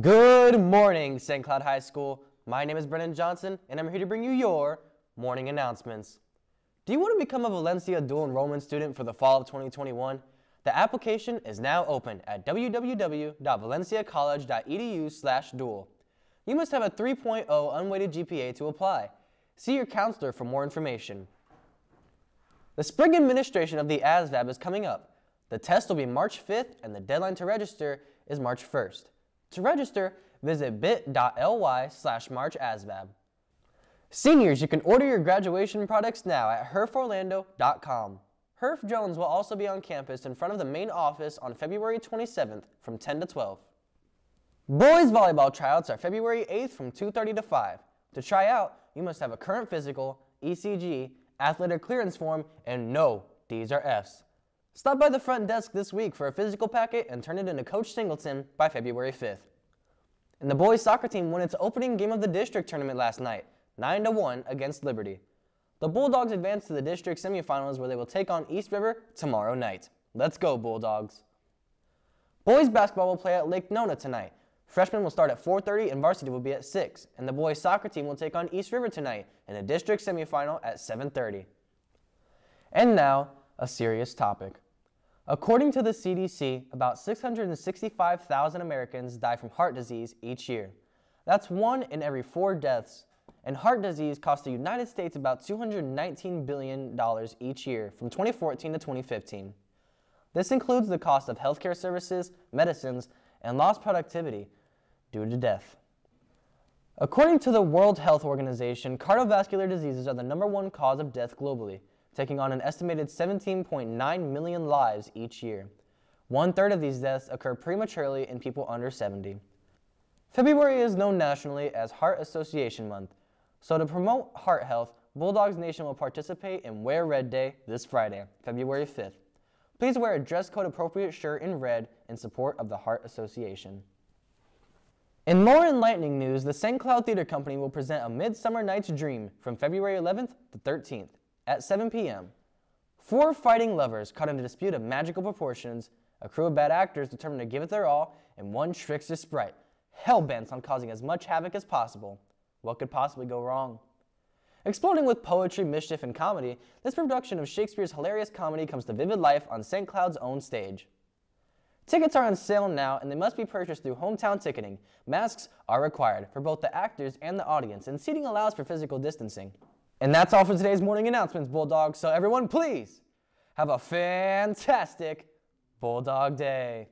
Good morning, St. Cloud High School. My name is Brennan Johnson, and I'm here to bring you your morning announcements. Do you want to become a Valencia dual enrollment student for the fall of 2021? The application is now open at www.valenciacollege.edu dual. You must have a 3.0 unweighted GPA to apply. See your counselor for more information. The spring administration of the ASVAB is coming up. The test will be March 5th and the deadline to register is March 1st. To register, visit bit.ly slash marchasvab. Seniors, you can order your graduation products now at herforlando.com. Herf Jones will also be on campus in front of the main office on February 27th from 10 to 12. Boys volleyball tryouts are February 8th from 2.30 to 5. To try out, you must have a current physical, ECG, athletic clearance form, and no, these are Fs. Stop by the front desk this week for a physical packet and turn it into Coach Singleton by February 5th. And the boys soccer team won its opening game of the district tournament last night, 9-1 against Liberty. The Bulldogs advance to the district semifinals where they will take on East River tomorrow night. Let's go, Bulldogs! Boys basketball will play at Lake Nona tonight. Freshmen will start at 4.30 and varsity will be at 6, and the boys soccer team will take on East River tonight in a district semifinal at 7.30. And now, a serious topic. According to the CDC, about 665,000 Americans die from heart disease each year. That's one in every four deaths, and heart disease cost the United States about $219 billion each year from 2014 to 2015. This includes the cost of healthcare services, medicines, and lost productivity due to death. According to the World Health Organization, cardiovascular diseases are the number one cause of death globally, taking on an estimated 17.9 million lives each year. One third of these deaths occur prematurely in people under 70. February is known nationally as Heart Association Month, so to promote heart health, Bulldogs Nation will participate in Wear Red Day this Friday, February 5th. Please wear a dress code appropriate shirt in red in support of the Heart Association. In more enlightening news, the St. Cloud Theater Company will present A Midsummer Night's Dream from February 11th to 13th at 7 p.m., four fighting lovers caught in a dispute of magical proportions, a crew of bad actors determined to give it their all, and one trickster sprite, hell-bent on causing as much havoc as possible. What could possibly go wrong? Exploding with poetry, mischief, and comedy, this production of Shakespeare's hilarious comedy comes to vivid life on St. Cloud's own stage. Tickets are on sale now and they must be purchased through hometown ticketing. Masks are required for both the actors and the audience, and seating allows for physical distancing. And that's all for today's morning announcements, Bulldogs. So everyone, please have a fantastic Bulldog Day.